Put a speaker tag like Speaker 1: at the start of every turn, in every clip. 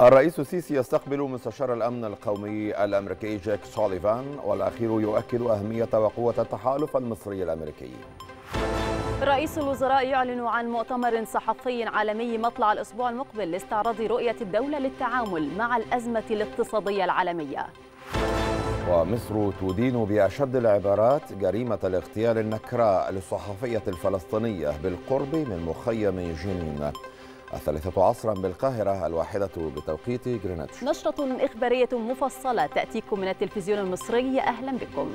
Speaker 1: الرئيس السيسي يستقبل مستشار الأمن القومي الأمريكي جاك سوليفان والأخير يؤكد أهمية وقوة التحالف المصري الأمريكي
Speaker 2: رئيس الوزراء يعلن عن مؤتمر صحفي عالمي مطلع الأسبوع المقبل لاستعراض رؤية الدولة للتعامل مع الأزمة الاقتصادية العالمية
Speaker 1: ومصر تدين بأشد العبارات جريمة الاغتيال النكراء للصحفية الفلسطينية بالقرب من مخيم جنين الثالثة عصرا بالقاهرة الواحدة بتوقيت جرينتش
Speaker 2: نشرة إخبارية مفصلة تأتيكم من التلفزيون المصري أهلا بكم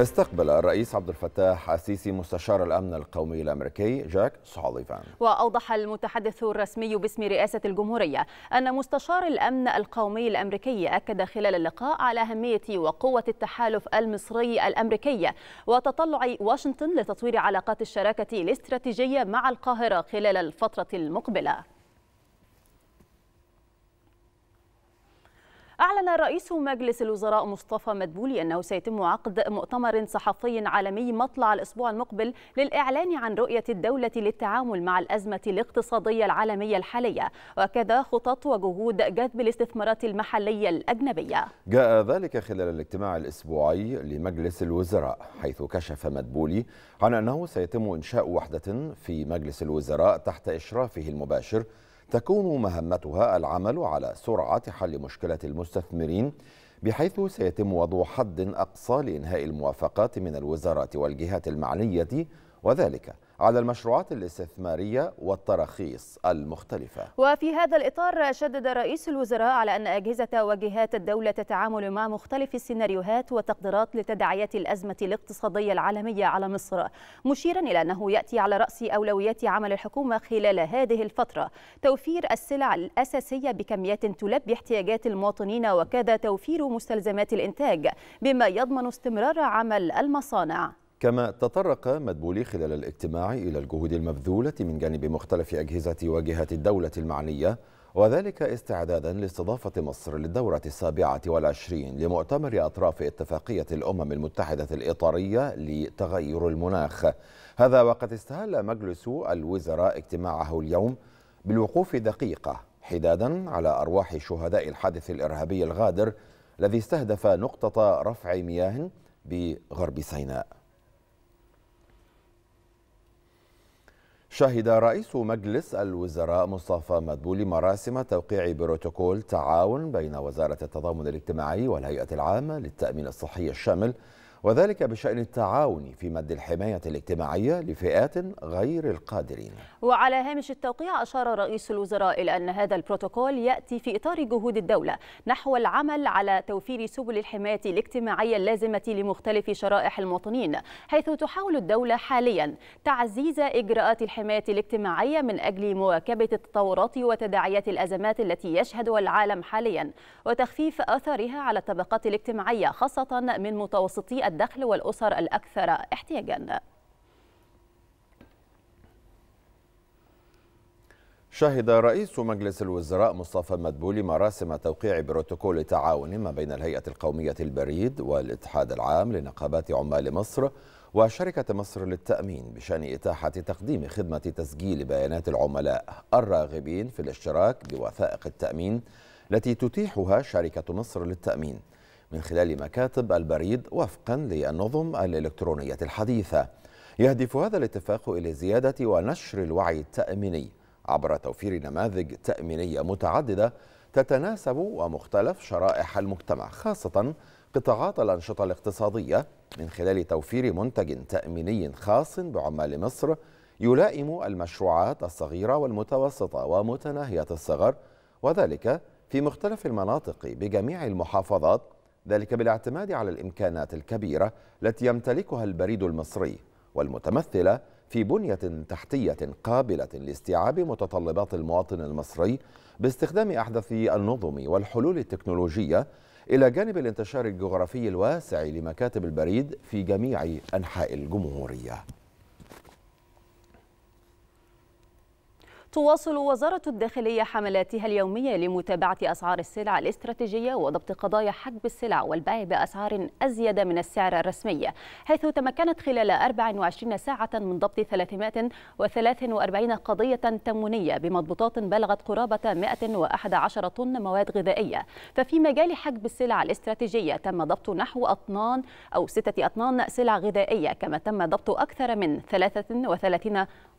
Speaker 1: استقبل الرئيس عبد الفتاح السيسي مستشار الامن القومي الامريكي جاك سوليفان
Speaker 2: واوضح المتحدث الرسمي باسم رئاسه الجمهوريه ان مستشار الامن القومي الامريكي اكد خلال اللقاء على اهميه وقوه التحالف المصري الامريكي وتطلع واشنطن لتطوير علاقات الشراكه الاستراتيجيه مع القاهره خلال الفتره المقبله أعلن رئيس مجلس الوزراء مصطفى مدبولي أنه سيتم عقد مؤتمر صحفي عالمي مطلع الأسبوع المقبل للإعلان عن رؤية الدولة للتعامل مع الأزمة الاقتصادية العالمية الحالية وكذا خطط وجهود جذب الاستثمارات المحلية الأجنبية
Speaker 1: جاء ذلك خلال الاجتماع الأسبوعي لمجلس الوزراء حيث كشف مدبولي عن أنه سيتم إنشاء وحدة في مجلس الوزراء تحت إشرافه المباشر تكون مهمتها العمل على سرعة حل مشكلة المستثمرين بحيث سيتم وضع حد أقصى لإنهاء الموافقات من الوزارات والجهات المعنية وذلك على المشروعات الاستثمارية والتراخيص المختلفة
Speaker 2: وفي هذا الإطار شدد رئيس الوزراء على أن أجهزة وجهات الدولة تتعامل مع مختلف السيناريوهات والتقديرات لتداعيات الأزمة الاقتصادية العالمية على مصر مشيرا إلى أنه يأتي على رأس أولويات عمل الحكومة خلال هذه الفترة توفير السلع الأساسية بكميات تلبي احتياجات المواطنين وكذا توفير مستلزمات الإنتاج بما يضمن استمرار عمل المصانع
Speaker 1: كما تطرق مدبولي خلال الاجتماع إلى الجهود المبذولة من جانب مختلف أجهزة واجهات الدولة المعنية وذلك استعدادا لاستضافة مصر للدورة السابعة والعشرين لمؤتمر أطراف اتفاقية الأمم المتحدة الإطارية لتغير المناخ هذا وقد استهل مجلس الوزراء اجتماعه اليوم بالوقوف دقيقة حدادا على أرواح شهداء الحادث الإرهابي الغادر الذي استهدف نقطة رفع مياه بغرب سيناء شهد رئيس مجلس الوزراء مصطفى مدبولي مراسم توقيع بروتوكول تعاون بين وزارة التضامن الاجتماعي والهيئة العامة للتأمين الصحي الشامل وذلك بشأن التعاون في مد الحماية الاجتماعية لفئات غير القادرين
Speaker 2: وعلى هامش التوقيع أشار رئيس الوزراء إلى أن هذا البروتوكول يأتي في إطار جهود الدولة نحو العمل على توفير سبل الحماية الاجتماعية اللازمة لمختلف شرائح المواطنين حيث تحاول الدولة حاليا تعزيز إجراءات الحماية الاجتماعية من أجل مواكبة التطورات وتداعيات الأزمات التي يشهدها العالم حاليا وتخفيف أثرها على الطبقات الاجتماعية خاصة من متوسطي الدخل والأسر الأكثر احتياجاً
Speaker 1: شهد رئيس مجلس الوزراء مصطفى مدبولي مراسم توقيع بروتوكول تعاون ما بين الهيئة القومية البريد والاتحاد العام لنقابات عمال مصر وشركة مصر للتأمين بشأن إتاحة تقديم خدمة تسجيل بيانات العملاء الراغبين في الاشتراك بوثائق التأمين التي تتيحها شركة مصر للتأمين من خلال مكاتب البريد وفقا للنظم الإلكترونية الحديثة يهدف هذا الاتفاق إلى زيادة ونشر الوعي التأميني عبر توفير نماذج تأمينية متعددة تتناسب ومختلف شرائح المجتمع خاصة قطاعات الأنشطة الاقتصادية من خلال توفير منتج تأميني خاص بعمال مصر يلائم المشروعات الصغيرة والمتوسطة ومتناهية الصغر وذلك في مختلف المناطق بجميع المحافظات ذلك بالاعتماد على الإمكانات الكبيرة التي يمتلكها البريد المصري والمتمثلة في بنية تحتية قابلة لاستيعاب متطلبات المواطن المصري باستخدام أحدث النظم والحلول التكنولوجية إلى جانب الانتشار الجغرافي الواسع لمكاتب البريد في جميع أنحاء الجمهورية
Speaker 2: تواصل وزارة الداخلية حملاتها اليومية لمتابعة أسعار السلع الاستراتيجية وضبط قضايا حجب السلع والبيع بأسعار أزيد من السعر الرسمي حيث تمكنت خلال 24 ساعة من ضبط 343 قضية تمونية بمضبوطات بلغت قرابة 111 طن مواد غذائية ففي مجال حجب السلع الاستراتيجية تم ضبط نحو أطنان أو ستة أطنان سلع غذائية كما تم ضبط أكثر من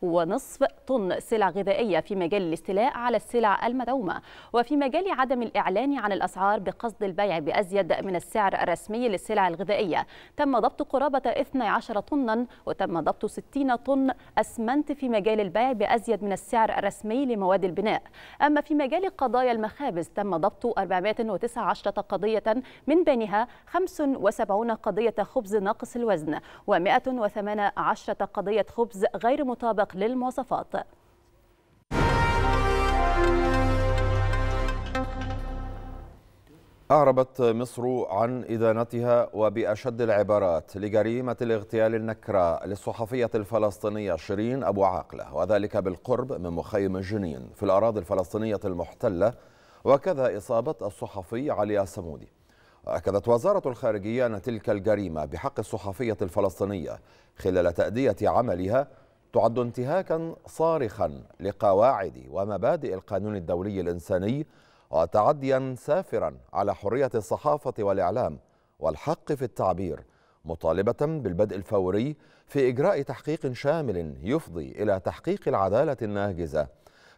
Speaker 2: 33.5 طن سلع غذائية الدولية في مجال الاستيلاء على السلع المدعومة وفي مجال عدم الإعلان عن الأسعار بقصد البيع بأزيد من السعر الرسمي للسلع الغذائية تم ضبط قرابة 12 طنا وتم ضبط 60 طن أسمنت في مجال البيع بأزيد من السعر الرسمي لمواد البناء أما في مجال قضايا المخابز تم ضبط 419 قضية من بينها 75 قضية خبز ناقص الوزن و118 قضية خبز غير مطابق للمواصفات
Speaker 1: أعربت مصر عن إدانتها وبأشد العبارات لجريمة الاغتيال النكراء للصحفية الفلسطينية شيرين أبو عاقلة وذلك بالقرب من مخيم جنين في الأراضي الفلسطينية المحتلة وكذا إصابة الصحفي علي السمودي أكدت وزارة الخارجية أن تلك الجريمة بحق الصحفية الفلسطينية خلال تأدية عملها تعد انتهاكا صارخا لقواعد ومبادئ القانون الدولي الإنساني وتعديا سافرا على حرية الصحافة والإعلام والحق في التعبير مطالبة بالبدء الفوري في إجراء تحقيق شامل يفضي إلى تحقيق العدالة الناجزة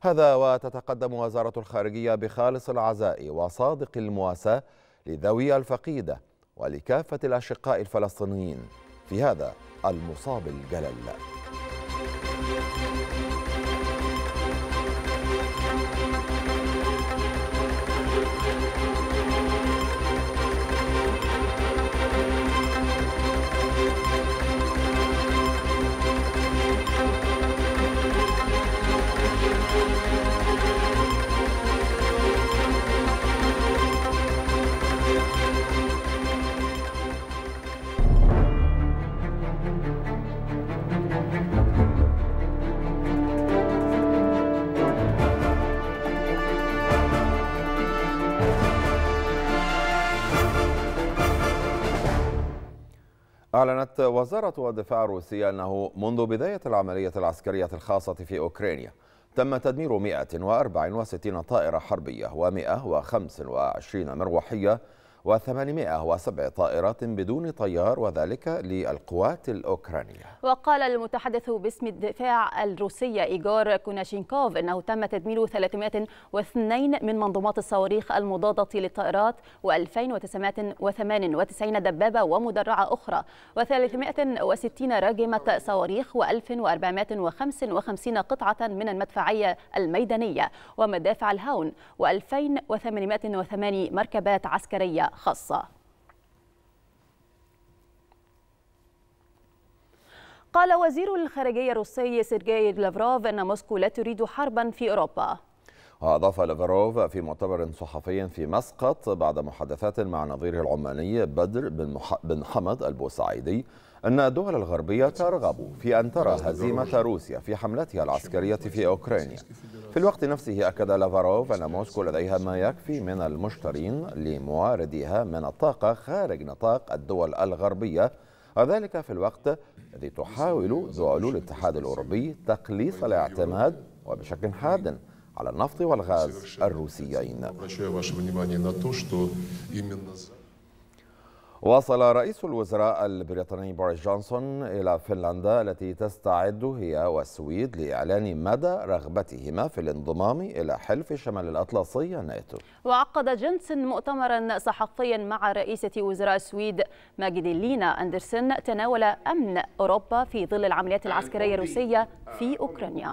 Speaker 1: هذا وتتقدم وزارة الخارجية بخالص العزاء وصادق المواساة لذوي الفقيدة ولكافة الأشقاء الفلسطينيين في هذا المصاب الجلل أعلنت وزارة الدفاع الروسية أنه منذ بداية العملية العسكرية الخاصة في أوكرانيا تم تدمير 164 طائرة حربية و125 مروحية و807 طائرات بدون طيار وذلك للقوات الأوكرانية
Speaker 2: وقال المتحدث باسم الدفاع الروسية إيجور كوناشينكوف أنه تم تدمير 302 من منظومات الصواريخ المضادة للطائرات و2998 دبابة ومدرعة أخرى و360 راجمة صواريخ و1455 قطعة من المدفعية الميدانية ومدافع الهاون و2808 مركبات عسكرية خاصة قال وزير الخارجية الروسي سيرجي لافروف أن موسكو لا تريد حربا في أوروبا
Speaker 1: وأضاف لافروف في مؤتمر صحفي في مسقط بعد محادثات مع نظيره العماني بدر بن حمد البوسعيدي أن الدول الغربية ترغب في أن ترى هزيمة روسيا في حملتها العسكرية في أوكرانيا في الوقت نفسه أكد لافاروف أن موسكو لديها ما يكفي من المشترين لمواردها من الطاقة خارج نطاق الدول الغربية وذلك في الوقت الذي تحاول دول الاتحاد الأوروبي تقليص الاعتماد وبشكل حاد على النفط والغاز الروسيين وصل رئيس الوزراء البريطاني بوريس جونسون إلى فنلندا التي تستعد هي والسويد لإعلان مدى رغبتهما في الانضمام إلى حلف شمال الأطلسي الناتو
Speaker 2: وعقد جونسون مؤتمرا صحفيا مع رئيسة وزراء السويد ماجدلينا أندرسون تناول أمن أوروبا في ظل العمليات العسكرية الروسية uh, في أوكرانيا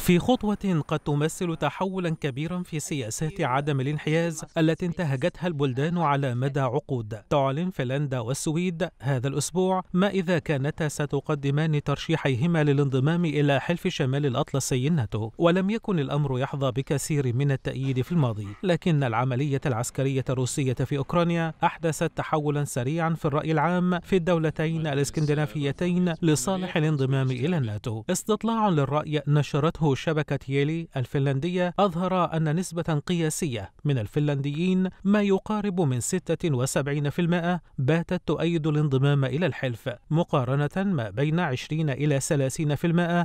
Speaker 3: في خطوة قد تمثل تحولا كبيرا في سياسات عدم الانحياز التي انتهجتها البلدان على مدى عقود تعلن فنلندا والسويد هذا الأسبوع ما إذا كانتا ستقدمان ترشيحيهما للانضمام إلى حلف شمال الأطلسي الناتو ولم يكن الأمر يحظى بكثير من التأييد في الماضي لكن العملية العسكرية الروسية في أوكرانيا أحدثت تحولا سريعا في الرأي العام في الدولتين الاسكندنافيتين لصالح الانضمام إلى الناتو استطلاع للرأي نشرته شبكة يلي الفنلندية أظهر أن نسبة قياسية من الفنلنديين ما يقارب من 76% باتت تؤيد الانضمام إلى الحلف مقارنة ما بين 20 إلى 30%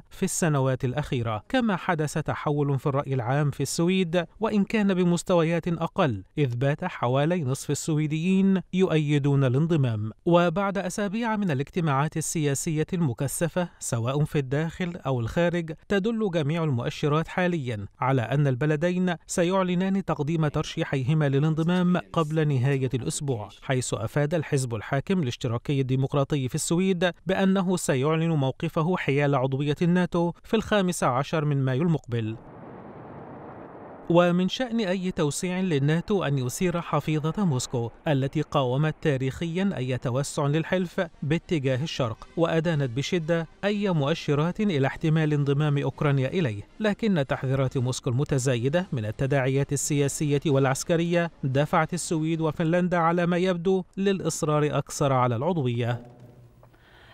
Speaker 3: في السنوات الأخيرة كما حدث تحول في الرأي العام في السويد وإن كان بمستويات أقل إذ بات حوالي نصف السويديين يؤيدون الانضمام وبعد أسابيع من الاجتماعات السياسية المكثفة سواء في الداخل أو الخارج تدل جميع جميع المؤشرات حاليا على أن البلدين سيعلنان تقديم ترشيحيهما للانضمام قبل نهاية الأسبوع حيث أفاد الحزب الحاكم الاشتراكي الديمقراطي في السويد بأنه سيعلن موقفه حيال عضوية الناتو في الخامس عشر من مايو المقبل ومن شأن أي توسيع للناتو أن يثير حفيظة موسكو التي قاومت تاريخيا أي توسع للحلف باتجاه الشرق وأدانت بشدة أي مؤشرات إلى احتمال انضمام أوكرانيا إليه لكن تحذيرات موسكو المتزايدة من التداعيات السياسية والعسكرية دفعت السويد وفنلندا على ما يبدو للإصرار أكثر على العضوية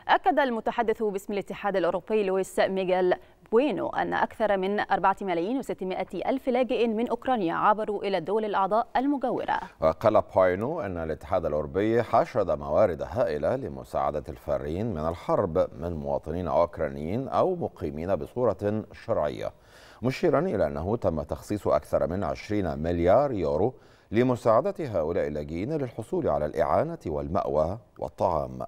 Speaker 2: أكد المتحدث باسم الاتحاد الأوروبي لويس ميغيل بوينو أن أكثر من 4 ملايين و600 ألف لاجئ من أوكرانيا عبروا إلى الدول الأعضاء المجاورة
Speaker 1: وقال بوينو أن الاتحاد الأوروبي حشد موارد هائلة لمساعدة الفارين من الحرب من مواطنين أوكرانيين أو مقيمين بصورة شرعية مشيرا إلى أنه تم تخصيص أكثر من 20 مليار يورو لمساعدة هؤلاء اللاجئين للحصول على الإعانة والمأوى والطعام.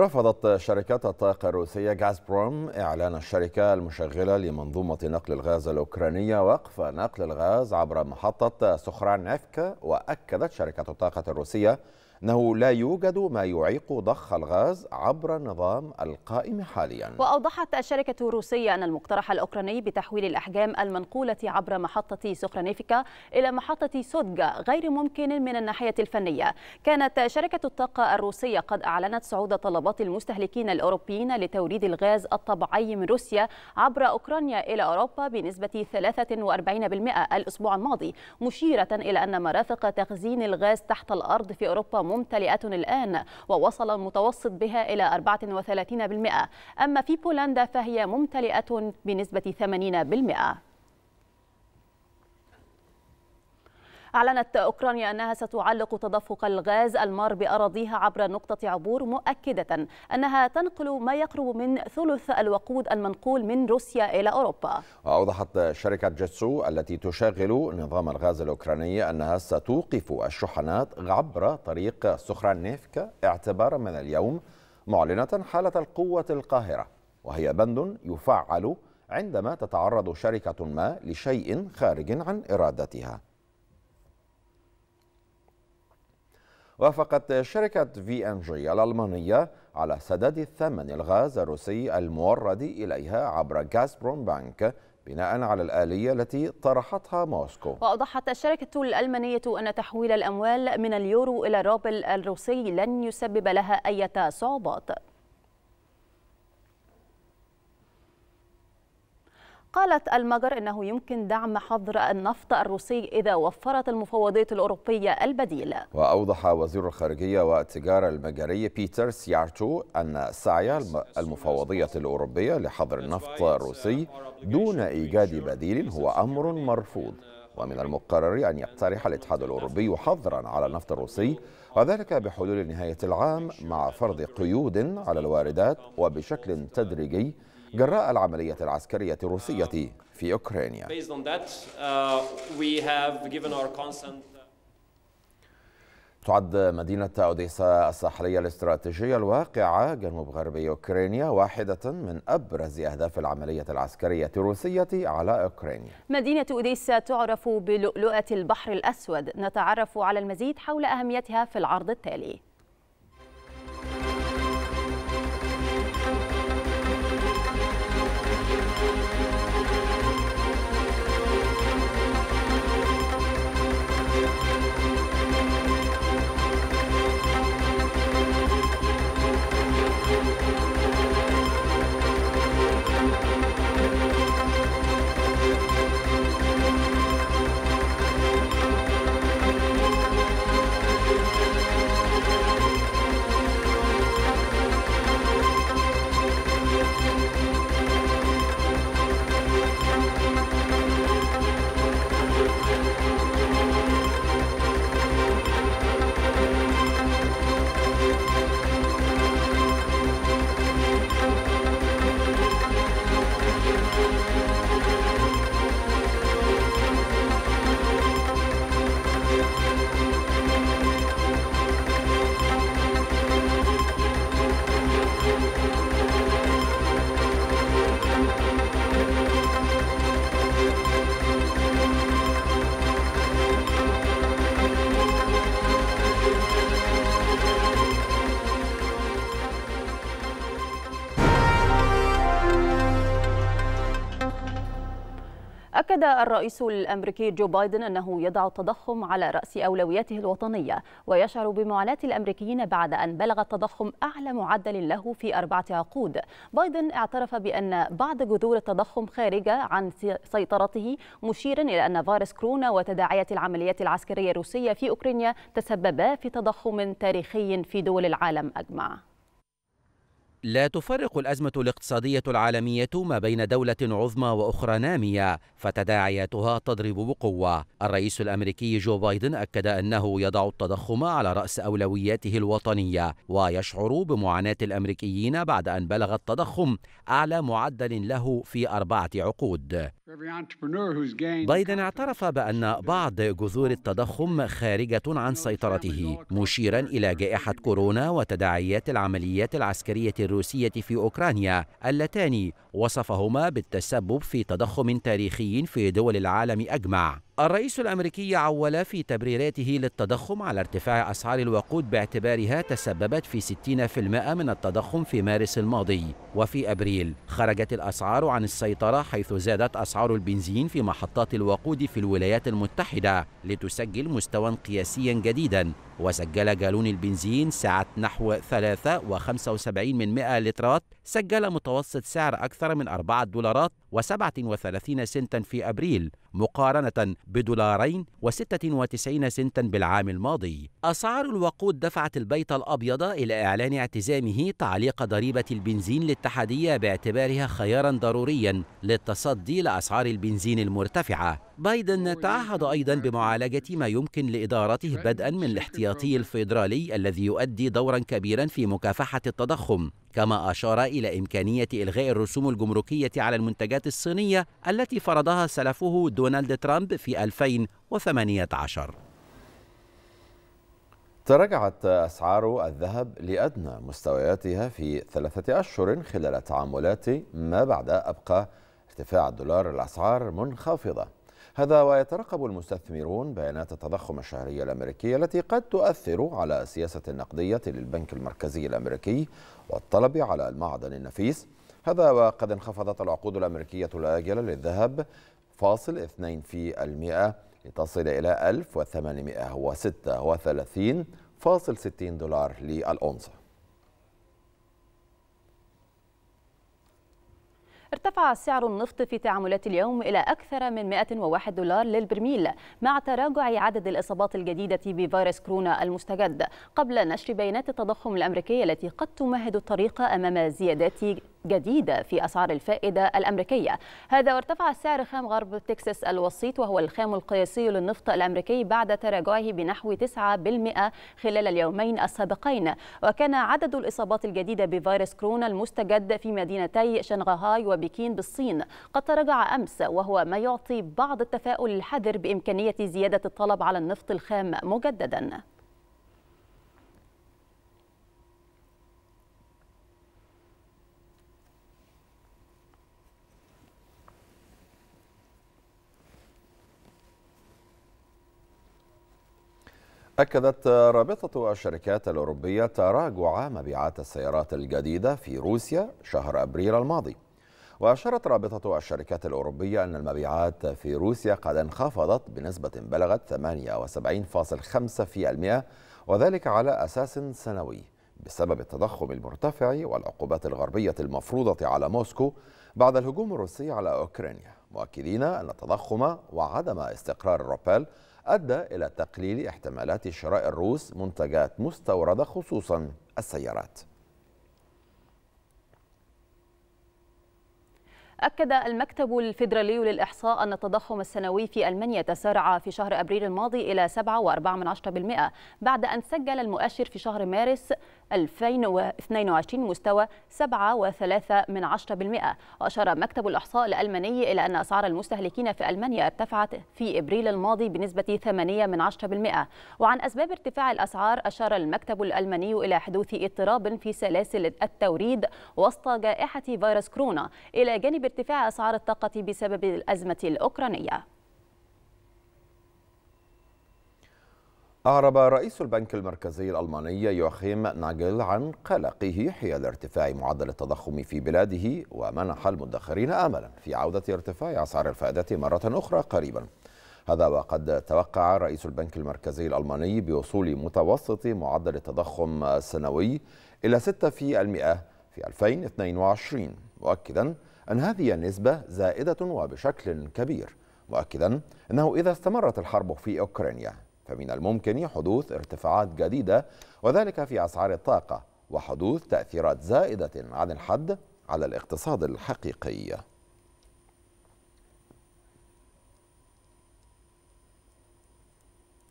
Speaker 1: رفضت شركة الطاقة الروسية غازبروم إعلان الشركة المشغلة لمنظومة نقل الغاز الأوكرانية وقف نقل الغاز عبر محطة سخرانيفكا وأكدت شركة الطاقة الروسية أنه لا يوجد ما يعيق ضخ الغاز عبر النظام القائم حاليا
Speaker 2: وأوضحت الشركة الروسية أن المقترح الأوكراني بتحويل الأحجام المنقولة عبر محطة سوخرانيفيكا إلى محطة سودجا غير ممكن من الناحية الفنية كانت شركة الطاقة الروسية قد أعلنت صعود طلبات المستهلكين الأوروبيين لتوريد الغاز الطبيعي من روسيا عبر أوكرانيا إلى أوروبا بنسبة 43% الأسبوع الماضي مشيرة إلى أن مرافق تخزين الغاز تحت الأرض في أوروبا ممتلئة الآن ووصل المتوسط بها إلى 34% أما في بولندا فهي ممتلئة بنسبة 80% أعلنت أوكرانيا أنها ستعلق تدفق الغاز المار بأراضيها عبر نقطة عبور مؤكدة أنها تنقل ما يقرب من ثلث الوقود المنقول من روسيا إلى أوروبا
Speaker 1: وأوضحت شركة جيتسو التي تشغل نظام الغاز الأوكراني أنها ستوقف الشحنات عبر طريق سخرانيفكا اعتبارا من اليوم معلنة حالة القوة القاهرة وهي بند يفعل عندما تتعرض شركة ما لشيء خارج عن إرادتها وافقت شركة في ان جي الألمانية على سداد ثمن الغاز الروسي المورد إليها عبر غازبروم بانك بناء على الآلية التي طرحتها موسكو
Speaker 2: وأوضحت الشركة الألمانية أن تحويل الأموال من اليورو إلى الروبل الروسي لن يسبب لها أي صعوبات قالت المجر أنه يمكن دعم حظر النفط الروسي إذا وفرت المفوضية الأوروبية البديل
Speaker 1: وأوضح وزير الخارجية والتجارة المجري بيتر سيارتو أن سعي المفوضية الأوروبية لحظر النفط الروسي دون إيجاد بديل هو أمر مرفوض ومن المقرر أن يقترح الاتحاد الأوروبي حظرا على النفط الروسي وذلك بحلول نهاية العام مع فرض قيود على الواردات وبشكل تدريجي جراء العملية العسكرية الروسية uh, في أوكرانيا
Speaker 4: uh,
Speaker 1: تعد مدينة أوديسا الساحلية الاستراتيجية الواقعة جنوب غربي أوكرانيا واحدة من أبرز أهداف العملية العسكرية الروسية على أوكرانيا
Speaker 2: مدينة أوديسا تعرف بلؤلؤة البحر الأسود نتعرف على المزيد حول أهميتها في العرض التالي أكد الرئيس الأمريكي جو بايدن أنه يضع التضخم على رأس أولوياته الوطنية ويشعر بمعاناة الأمريكيين بعد أن بلغ التضخم أعلى معدل له في أربعة عقود بايدن اعترف بأن بعض جذور التضخم خارجة عن سيطرته مشيرا إلى أن فيروس كورونا وتداعيات العمليات العسكرية الروسية في أوكرانيا تسببا في تضخم تاريخي في دول العالم أجمع
Speaker 5: لا تفرق الأزمة الاقتصادية العالمية ما بين دولة عظمى وأخرى نامية فتداعياتها تضرب بقوة الرئيس الأمريكي جو بايدن أكد أنه يضع التضخم على رأس أولوياته الوطنية ويشعر بمعاناة الأمريكيين بعد أن بلغ التضخم أعلى معدل له في أربعة عقود بايدن اعترف بأن بعض جذور التضخم خارجة عن سيطرته مشيرا إلى جائحة كورونا وتداعيات العمليات العسكرية الروسية في أوكرانيا اللتان وصفهما بالتسبب في تضخم تاريخي في دول العالم أجمع الرئيس الامريكي عول في تبريراته للتضخم على ارتفاع اسعار الوقود باعتبارها تسببت في 60% من التضخم في مارس الماضي وفي ابريل خرجت الاسعار عن السيطره حيث زادت اسعار البنزين في محطات الوقود في الولايات المتحده لتسجل مستوى قياسيا جديدا وسجل جالون البنزين سعة نحو 3.75 من 100 لترات سجل متوسط سعر أكثر من 4 دولارات و37 سنتا في أبريل مقارنة بدولارين و96 سنتا بالعام الماضي أسعار الوقود دفعت البيت الأبيض إلى إعلان اعتزامه تعليق ضريبة البنزين الاتحادية باعتبارها خيارا ضروريا للتصدي لأسعار البنزين المرتفعة بايدن تعهد أيضا بمعالجة ما يمكن لإدارته بدءا من الاحتياطي الفيدرالي الذي يؤدي دورا كبيرا في مكافحة التضخم كما أشار إلى إمكانية إلغاء الرسوم الجمركية على المنتجات الصينية التي فرضها سلفه دونالد ترامب في 2018
Speaker 1: تراجعت أسعار الذهب لأدنى مستوياتها في ثلاثة أشهر خلال تعاملات ما بعد أبقى ارتفاع الدولار الأسعار منخفضة هذا ويترقب المستثمرون بيانات التضخم الشهرية الأمريكية التي قد تؤثر على سياسة النقدية للبنك المركزي الأمريكي والطلب على المعدن النفيس هذا وقد انخفضت العقود الأمريكية الآجلة للذهب فاصل 2 في المئة لتصل إلى 1836.60 فاصل دولار للأونصة
Speaker 2: ارتفع سعر النفط في تعاملات اليوم إلى أكثر من 101 دولار للبرميل مع تراجع عدد الإصابات الجديدة بفيروس كورونا المستجد قبل نشر بيانات التضخم الأمريكية التي قد تمهد الطريق أمام زيادات جديدة في أسعار الفائدة الأمريكية هذا وارتفع سعر خام غرب تكساس الوسيط وهو الخام القياسي للنفط الأمريكي بعد تراجعه بنحو 9% خلال اليومين السابقين وكان عدد الإصابات الجديدة بفيروس كورونا المستجد في مدينتي شنغهاي وبكين بالصين قد تراجع أمس وهو ما يعطي بعض التفاؤل الحذر بإمكانية زيادة الطلب على النفط الخام مجدداً
Speaker 1: أكدت رابطة الشركات الأوروبية تراجع مبيعات السيارات الجديدة في روسيا شهر أبريل الماضي وأشارت رابطة الشركات الأوروبية أن المبيعات في روسيا قد انخفضت بنسبة بلغت 78.5% وذلك على أساس سنوي بسبب التضخم المرتفع والعقوبات الغربية المفروضة على موسكو بعد الهجوم الروسي على أوكرانيا مؤكدين أن التضخم وعدم استقرار الروبال أدى إلى تقليل احتمالات شراء الروس منتجات مستوردة خصوصا السيارات
Speaker 2: أكد المكتب الفيدرالي للإحصاء أن التضخم السنوي في ألمانيا تسارع في شهر أبريل الماضي إلى 7.4% بعد أن سجل المؤشر في شهر مارس 2022 مستوى 7.3 من وأشار مكتب الإحصاء الألماني إلى أن أسعار المستهلكين في ألمانيا ارتفعت في إبريل الماضي بنسبة 8 من وعن أسباب ارتفاع الأسعار أشار المكتب الألماني إلى حدوث اضطراب في سلاسل التوريد وسط جائحة فيروس كورونا إلى جانب ارتفاع أسعار الطاقة بسبب الأزمة الأوكرانية
Speaker 1: أعرب رئيس البنك المركزي الألماني يوخيم ناجل عن قلقه حيال ارتفاع معدل التضخم في بلاده ومنح المدخرين آملا في عودة ارتفاع أسعار الفائدة مرة أخرى قريبا هذا وقد توقع رئيس البنك المركزي الألماني بوصول متوسط معدل التضخم السنوي إلى 6% في 2022 مؤكدا أن هذه النسبة زائدة وبشكل كبير مؤكدا أنه إذا استمرت الحرب في أوكرانيا فمن الممكن حدوث ارتفاعات جديدة وذلك في أسعار الطاقة وحدوث تأثيرات زائدة عن الحد على الاقتصاد الحقيقي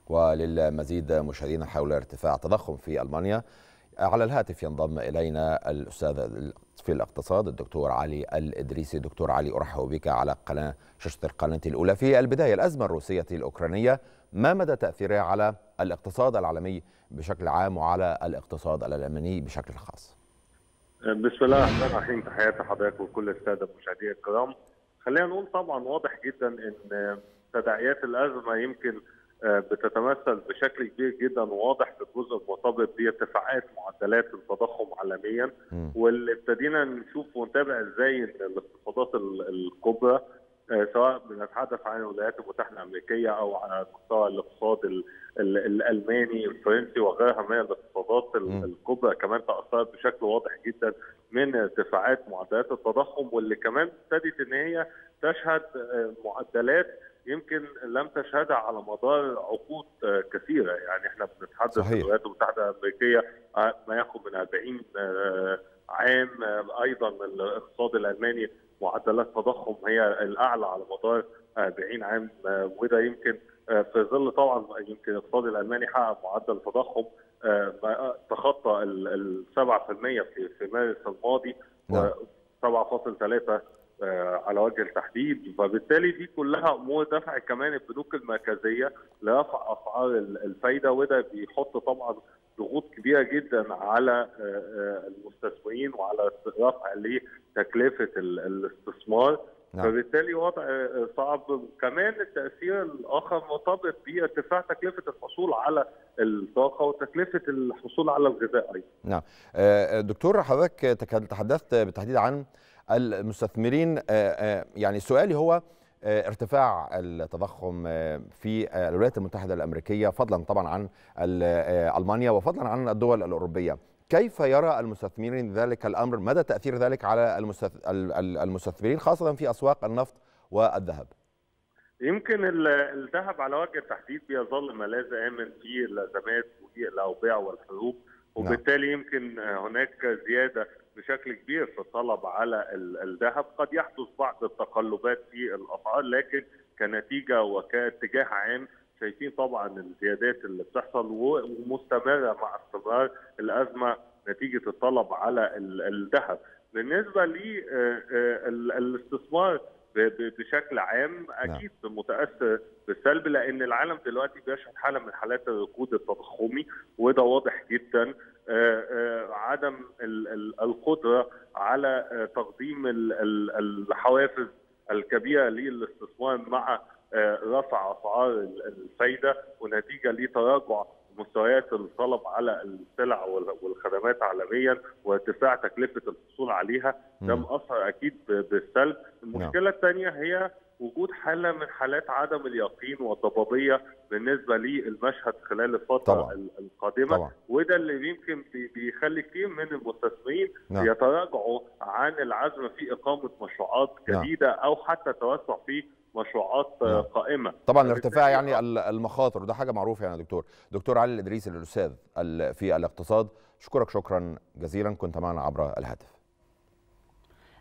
Speaker 1: وللمزيد مشاهدينا حول ارتفاع التضخم في ألمانيا على الهاتف ينضم إلينا الأستاذ في الاقتصاد الدكتور علي الإدريسي دكتور علي أرحب بك على قناة شاشة القناة الأولى في البداية الأزمة الروسية الأوكرانية ما مدى تأثيرها على الاقتصاد العالمي بشكل عام وعلى الاقتصاد الألماني بشكل خاص
Speaker 6: بسم الله الرحمن الرحيم تحياتي حضرتك وكل السادة المشاهدين الكرام خلينا نقول طبعا واضح جدا ان تداعيات الأزمة يمكن آه، بتتمثل بشكل كبير جدا واضح في الجزء المرتبط بارتفاعات معدلات التضخم عالميا واللي ابتدينا نشوف ونتابع ازاي ان الاقتصادات الكبرى آه، سواء بنتحدث عن الولايات المتحده الامريكيه او على مستوى الاقتصاد الالماني الفرنسي وغيرها من الاقتصادات الكبرى كمان تاثرت بشكل واضح جدا من ارتفاعات معدلات التضخم واللي كمان ابتدت ان هي تشهد آه، معدلات يمكن لم تشهدها على مدار عقود آه، كثيره يعني احنا بنتحدث عن الولايات المتحده الامريكيه ما يقرب من 40 عام ايضا الاقتصاد الالماني معدلات تضخم هي الاعلى على مدار 40 عام وده يمكن آه، في ظل طبعا يمكن الاقتصاد الالماني حقق معدل تضخم آه، تخطى ال 7% في مارس الماضي و 7.3 نعم. آه، على وجه التحديد فبالتالي دي كلها امور دفع كمان البنوك المركزيه لرفع اسعار الفايده وده بيحط طبعا ضغوط كبيره جدا على آه، آه، المستثمرين وعلى رفع لتكلفه الاستثمار نعم. فبالتالي وضع آه، صعب كمان التاثير الاخر مرتبط بارتفاع تكلفه الحصول على الطاقه وتكلفه الحصول على الغذاء ايضا.
Speaker 1: نعم. دكتور حضرتك تحدثت بالتحديد عن المستثمرين يعني سؤالي هو آه، ارتفاع التضخم آه، في آه، الولايات المتحدة الأمريكية فضلا طبعا عن ألمانيا وفضلا عن الدول الأوروبية كيف يرى المستثمرين ذلك الأمر مدى تأثير ذلك على المستثمرين خاصة في أسواق النفط والذهب
Speaker 6: يمكن الذهب على وجه التحديد بيظل ملاذ آمن في الأزمات والأوبئة والحروب نعم. وبالتالي يمكن هناك زيادة بشكل كبير في الطلب على الذهب قد يحدث بعض التقلبات في الاسعار لكن كنتيجه وكاتجاه عام شايفين طبعا الزيادات اللي بتحصل ومستمره مع استمرار الازمه نتيجه الطلب على الذهب بالنسبه للاستثمار آه، آه، بشكل عام نعم. اكيد متاثر بالسلب لان العالم دلوقتي بيشهد حاله من حالات الركود التضخمي وده واضح جدا آه، آه، عدم القدره على آه، تقديم الحوافز الكبيره للاستثمار مع رفع اسعار الفايده ونتيجه لتراجع مستويات الطلب على السلع والخدمات عالميا وارتفاع تكلفه الحصول عليها ده مؤثر اكيد بالسلب نعم. المشكله الثانيه هي وجود حاله من حالات عدم اليقين والضبابيه بالنسبه للمشهد خلال الفتره طبعا. القادمه طبعا. وده اللي يمكن بيخلي كثير من المستثمرين نعم. يتراجعوا عن العزم في اقامه مشروعات نعم. جديده نعم. او حتى توسع في مشروعات نعم. قائمه
Speaker 1: طبعا الارتفاع يعني آه. المخاطر ده حاجه معروفه يعني يا دكتور دكتور علي الادريسي الاستاذ في الاقتصاد اشكرك شكرا جزيلا كنت معنا عبر الهاتف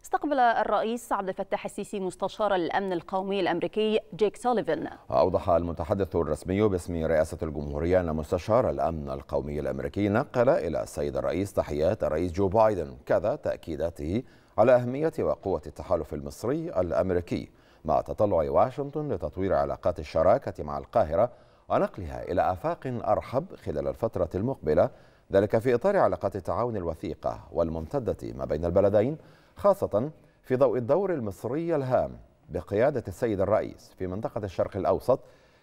Speaker 2: استقبل الرئيس عبد الفتاح السيسي مستشار الأمن القومي الأمريكي جيك سوليفن
Speaker 1: أوضح المتحدث الرسمي باسم رئاسة الجمهورية أن مستشار الأمن القومي الأمريكي نقل إلى السيد الرئيس تحيات الرئيس جو بايدن كذا تأكيداته على أهمية وقوة التحالف المصري الأمريكي مع تطلع واشنطن لتطوير علاقات الشراكة مع القاهرة ونقلها إلى آفاق أرحب خلال الفترة المقبلة ذلك في إطار علاقات التعاون الوثيقة والممتدة ما بين البلدين خاصة في ضوء الدور المصري الهام بقيادة السيد الرئيس في منطقة الشرق الأوسط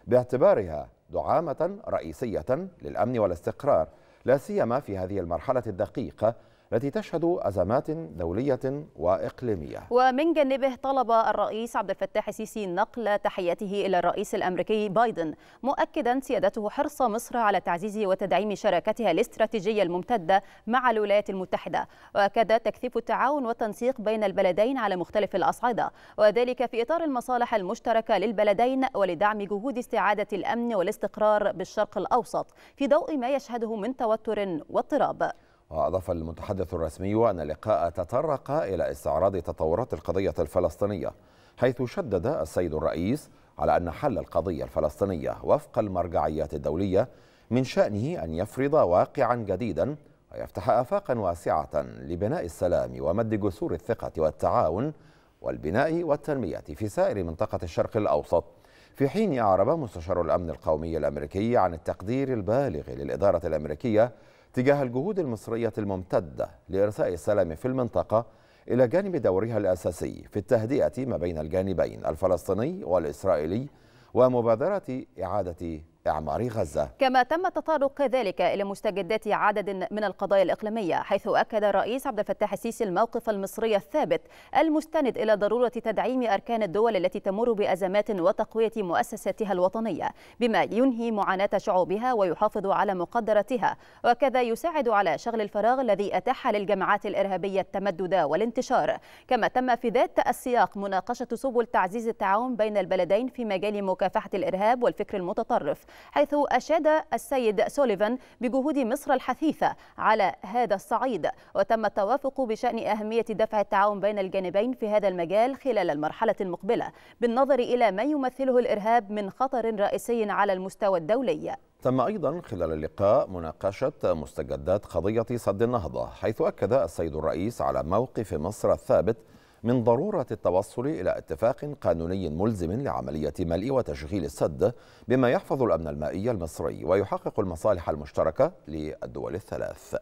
Speaker 1: باعتبارها دعامة رئيسية للأمن والاستقرار لا سيما في هذه المرحلة الدقيقة التي تشهد أزمات دولية وإقليمية
Speaker 2: ومن جانبه طلب الرئيس عبد الفتاح السيسي نقل تحيته إلى الرئيس الأمريكي بايدن مؤكدا سيادته حرص مصر على تعزيز وتدعيم شراكتها الاستراتيجية الممتدة مع الولايات المتحدة وأكد تكثيف التعاون والتنسيق بين البلدين على مختلف الأصعدة وذلك في إطار المصالح المشتركة للبلدين ولدعم جهود استعادة الأمن والاستقرار بالشرق الأوسط في ضوء ما يشهده من توتر واضطراب
Speaker 1: وأضاف المتحدث الرسمي أن اللقاء تطرق إلى استعراض تطورات القضية الفلسطينية حيث شدد السيد الرئيس على أن حل القضية الفلسطينية وفق المرجعيات الدولية من شأنه أن يفرض واقعا جديدا ويفتح آفاقا واسعة لبناء السلام ومد جسور الثقة والتعاون والبناء والتنمية في سائر منطقة الشرق الأوسط في حين أعرب مستشار الأمن القومي الأمريكي عن التقدير البالغ للإدارة الأمريكية تجاه الجهود المصرية الممتدة لإرساء السلام في المنطقة إلى جانب دورها الأساسي في التهدئة ما بين الجانبين الفلسطيني والإسرائيلي ومبادرة إعادة إعمار غزة
Speaker 2: كما تم التطرق كذلك إلى مستجدات عدد من القضايا الإقليمية حيث أكد الرئيس عبد الفتاح السيسي الموقف المصري الثابت المستند إلى ضرورة تدعيم أركان الدول التي تمر بأزمات وتقوية مؤسساتها الوطنية بما ينهي معاناة شعوبها ويحافظ على مقدرتها وكذا يساعد على شغل الفراغ الذي أتاح للجماعات الإرهابية التمدد والانتشار كما تم في ذات السياق مناقشة سبل تعزيز التعاون بين البلدين في مجال مكافحة الإرهاب والفكر المتطرف حيث أشاد السيد سوليفان بجهود مصر الحثيثة على هذا الصعيد وتم التوافق بشأن أهمية دفع التعاون بين الجانبين في هذا المجال خلال المرحلة المقبلة بالنظر إلى ما يمثله الإرهاب من خطر رئيسي على المستوى الدولي
Speaker 1: تم أيضا خلال اللقاء مناقشة مستجدات قضية سد النهضة حيث أكد السيد الرئيس على موقف مصر الثابت من ضرورة التوصل إلى اتفاق قانوني ملزم لعملية ملء وتشغيل السد بما يحفظ الأمن المائي المصري ويحقق المصالح المشتركة للدول الثلاث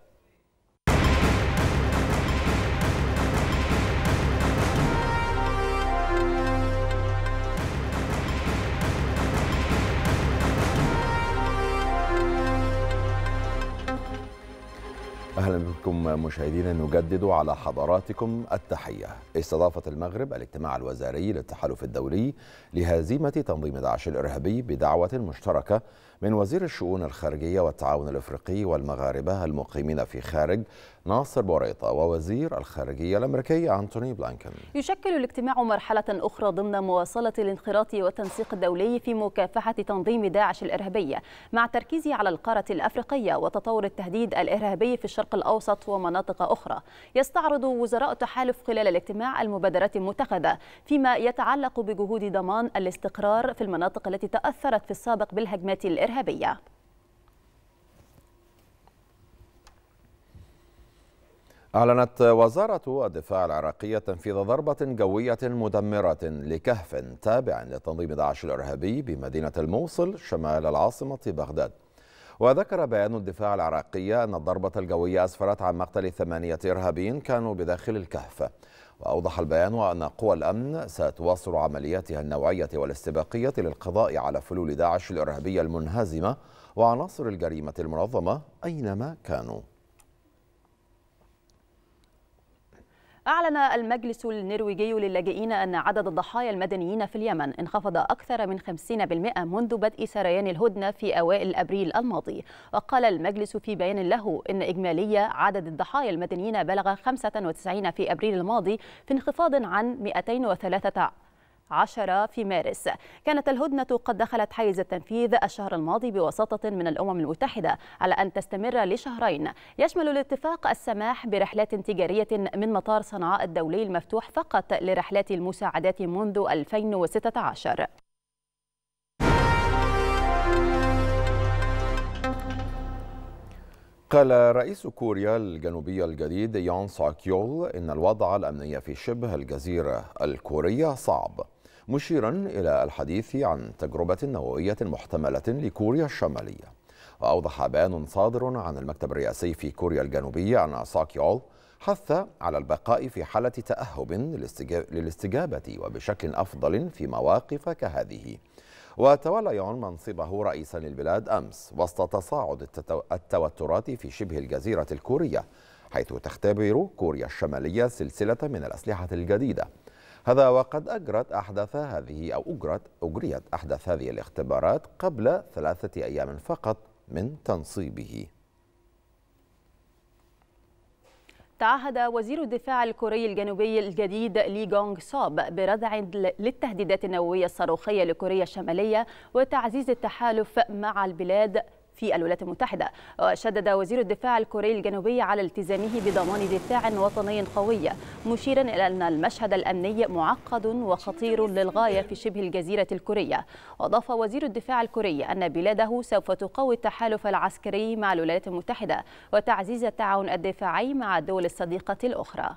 Speaker 1: أهلا بكم مشاهدينا نجدد على حضراتكم التحية استضافت المغرب الاجتماع الوزاري للتحالف الدولي لهزيمة تنظيم داعش الإرهابي بدعوة مشتركة من وزير الشؤون الخارجية والتعاون الأفريقي والمغاربة المقيمين في خارج ناصر بوريطة ووزير الخارجية الأمريكية أنتوني بلانكن
Speaker 2: يشكل الاجتماع مرحلة أخرى ضمن مواصلة الانخراط والتنسيق الدولي في مكافحة تنظيم داعش الإرهابية مع التركيز على القارة الأفريقية وتطور التهديد الإرهابي في الشرق الأوسط ومناطق أخرى يستعرض وزراء تحالف خلال الاجتماع المبادرات المتخذة فيما يتعلق بجهود ضمان الاستقرار في المناطق التي تأثرت في السابق بالهجمات الإرهابية الإرهابية
Speaker 1: أعلنت وزارة الدفاع العراقية تنفيذ ضربة جوية مدمرة لكهف تابع لتنظيم داعش الإرهابي بمدينة الموصل شمال العاصمة بغداد وذكر بيان الدفاع العراقي أن الضربة الجوية أسفرت عن مقتل ثمانية إرهابيين كانوا بداخل الكهف وأوضح البيان أن قوى الأمن ستواصل عملياتها النوعية والاستباقية للقضاء على فلول داعش الإرهابية المنهزمة وعناصر الجريمة المنظمة أينما كانوا
Speaker 2: أعلن المجلس النرويجي للاجئين أن عدد الضحايا المدنيين في اليمن انخفض أكثر من 50% منذ بدء سريان الهدنة في أوائل أبريل الماضي وقال المجلس في بيان له إن إجمالي عدد الضحايا المدنيين بلغ 95 في أبريل الماضي في انخفاض عن 213 عشر في مارس كانت الهدنة قد دخلت حيز التنفيذ الشهر الماضي بوساطة من الأمم المتحدة على أن تستمر لشهرين يشمل الاتفاق السماح برحلات تجارية من مطار صنعاء الدولي المفتوح فقط لرحلات المساعدات منذ 2016
Speaker 1: قال رئيس كوريا الجنوبية الجديد يون ساكيول إن الوضع الأمني في شبه الجزيرة الكورية صعب مشيرا إلى الحديث عن تجربة نووية محتملة لكوريا الشمالية وأوضح بيان صادر عن المكتب الرئاسي في كوريا الجنوبية عن ساكيول حث على البقاء في حالة تأهب للاستجابة وبشكل أفضل في مواقف كهذه وتولى يون منصبه رئيسا للبلاد أمس وسط تصاعد التوترات في شبه الجزيرة الكورية حيث تختبر كوريا الشمالية سلسلة من الأسلحة الجديدة هذا وقد أجرت أحدث هذه أو أجرت أجريت أحدث هذه الاختبارات قبل ثلاثة أيام فقط من تنصيبه
Speaker 2: تعهد وزير الدفاع الكوري الجنوبي الجديد لي جونغ سوب بردع للتهديدات النووية الصاروخية لكوريا الشمالية وتعزيز التحالف مع البلاد في الولايات المتحدة وشدد وزير الدفاع الكوري الجنوبي على التزامه بضمان دفاع وطني قوي مشيرا إلى أن المشهد الأمني معقد وخطير للغاية في شبه الجزيرة الكورية وأضاف وزير الدفاع الكوري أن بلاده سوف تقوي التحالف العسكري مع الولايات المتحدة وتعزيز التعاون الدفاعي مع الدول الصديقة الأخرى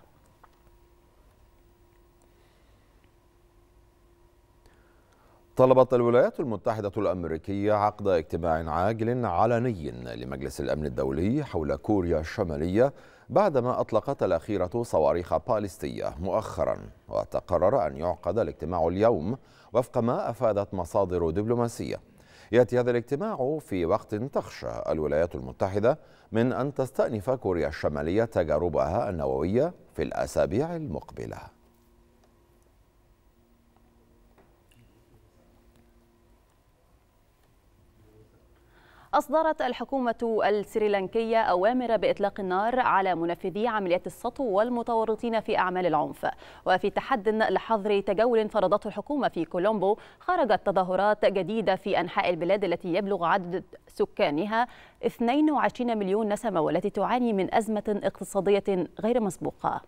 Speaker 1: طلبت الولايات المتحدة الأمريكية عقد اجتماع عاجل علني لمجلس الأمن الدولي حول كوريا الشمالية بعدما أطلقت الأخيرة صواريخ باليستية مؤخرا وتقرر أن يعقد الاجتماع اليوم وفق ما أفادت مصادر دبلوماسية يأتي هذا الاجتماع في وقت تخشى الولايات المتحدة من أن تستأنف كوريا الشمالية تجاربها النووية في الأسابيع المقبلة
Speaker 2: أصدرت الحكومة السريلانكية أوامر بإطلاق النار على منفذي عمليات السطو والمتورطين في أعمال العنف وفي تحد لحظر تجول فرضته الحكومة في كولومبو خرجت تظاهرات جديدة في أنحاء البلاد التي يبلغ عدد سكانها 22 مليون نسمة والتي تعاني من أزمة اقتصادية غير مسبوقة